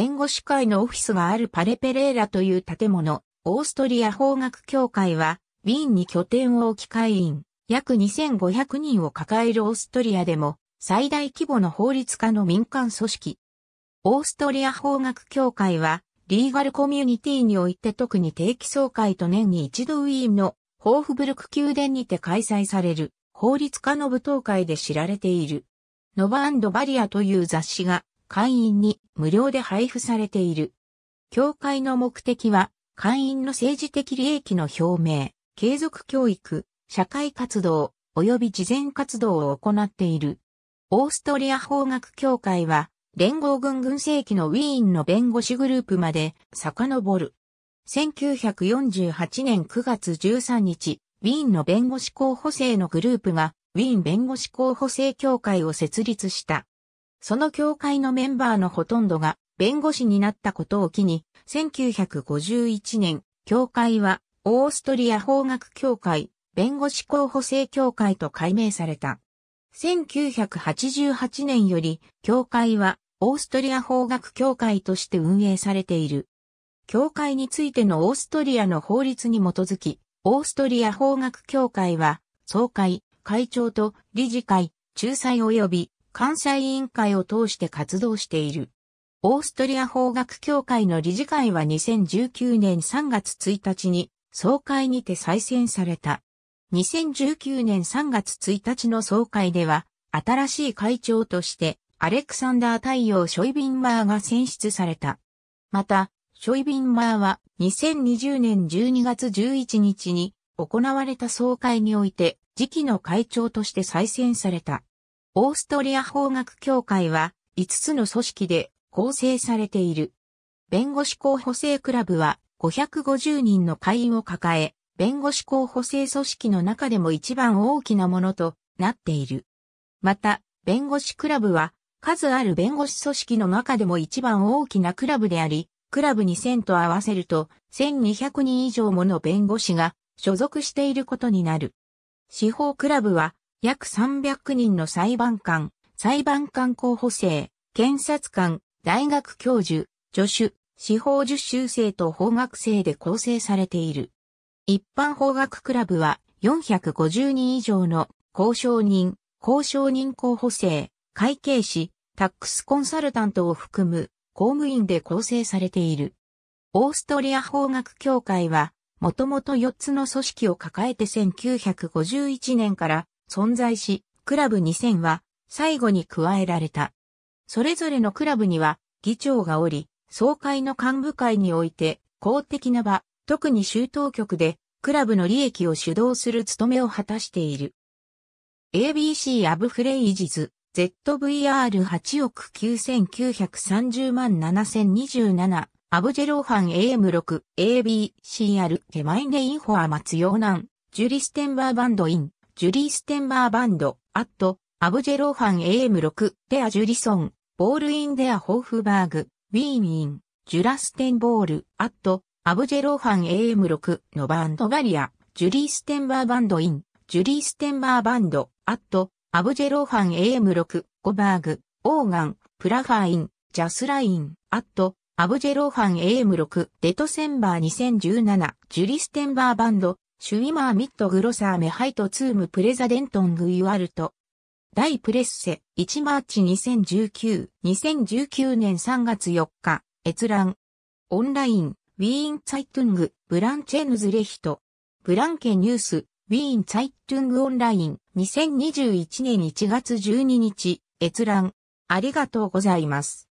弁護士会のオフィスがあるパレペレーラという建物、オーストリア法学協会は、ウィーンに拠点を置き会員、約2500人を抱えるオーストリアでも、最大規模の法律家の民間組織。オーストリア法学協会は、リーガルコミュニティにおいて特に定期総会と年に一度ウィーンのホーフブルク宮殿にて開催される法律家の舞踏会で知られている。ノババリアという雑誌が会員に無料で配布されている。協会の目的は、会員の政治的利益の表明、継続教育、社会活動、及び事前活動を行っている。オーストリア法学協会は、連合軍軍政期のウィーンの弁護士グループまで遡る。1948年9月13日、ウィーンの弁護士候補生のグループが、ウィーン弁護士候補生協会を設立した。その教会のメンバーのほとんどが弁護士になったことを機に、1951年、教会はオーストリア法学協会、弁護士候補生協会と改名された。1988年より、教会はオーストリア法学協会として運営されている。教会についてのオーストリアの法律に基づき、オーストリア法学協会は、総会、会長と理事会、仲裁及び監査委員会を通して活動している。オーストリア法学協会の理事会は2019年3月1日に総会にて再選された。2019年3月1日の総会では、新しい会長としてアレクサンダー太陽ショイビンマーが選出された。また、ショイビンマーは2020年12月11日に行われた総会において次期の会長として再選された。オーストリア法学協会は5つの組織で構成されている。弁護士候補生クラブは550人の会員を抱え、弁護士候補生組織の中でも一番大きなものとなっている。また、弁護士クラブは数ある弁護士組織の中でも一番大きなクラブであり、クラブ2000と合わせると1200人以上もの弁護士が所属していることになる。司法クラブは約300人の裁判官、裁判官候補生、検察官、大学教授、助手、司法実習生と法学生で構成されている。一般法学クラブは450人以上の交渉人、交渉人候補生、会計士、タックスコンサルタントを含む公務員で構成されている。オーストリア法学協会は、もともと4つの組織を抱えて1951年から存在し、クラブ2000は最後に加えられた。それぞれのクラブには議長がおり、総会の幹部会において公的な場、特に州当局でクラブの利益を主導する務めを果たしている。ABC アブフレイジズ ZVR8 億9930万7027アブジェローハン AM6ABCR 手前でインフォア松陽南ジュリステンバーバンドインジュリー・ステンバーバンド、アット、アブジェローファン AM6、ペア・ジュリソン、ボール・イン・デア・ホーフバーグ、ウィーン・イン、ジュラステンボール、アット、アブジェローファン AM6 のバンドガリア、ジュリー・ステンバーバンド・イン、ジュリー・ステンバーバンド、アット、アブジェローファン AM6、ゴバーグ、オーガン、プラファイン、ジャスライン、アット、アブジェローファン AM6、デトセンバー2017、ジュリステンバーバンド、シュイマーミットグロサーメハイトツームプレザデントングイワルト。大プレッセ1マーチ2019、2019年3月4日、閲覧。オンライン、ウィーン・ツァイトゥング、ブランチェヌズレヒト。ブランケニュース、ウィーン・ツァイトゥングオンライン、2021年1月12日、閲覧。ありがとうございます。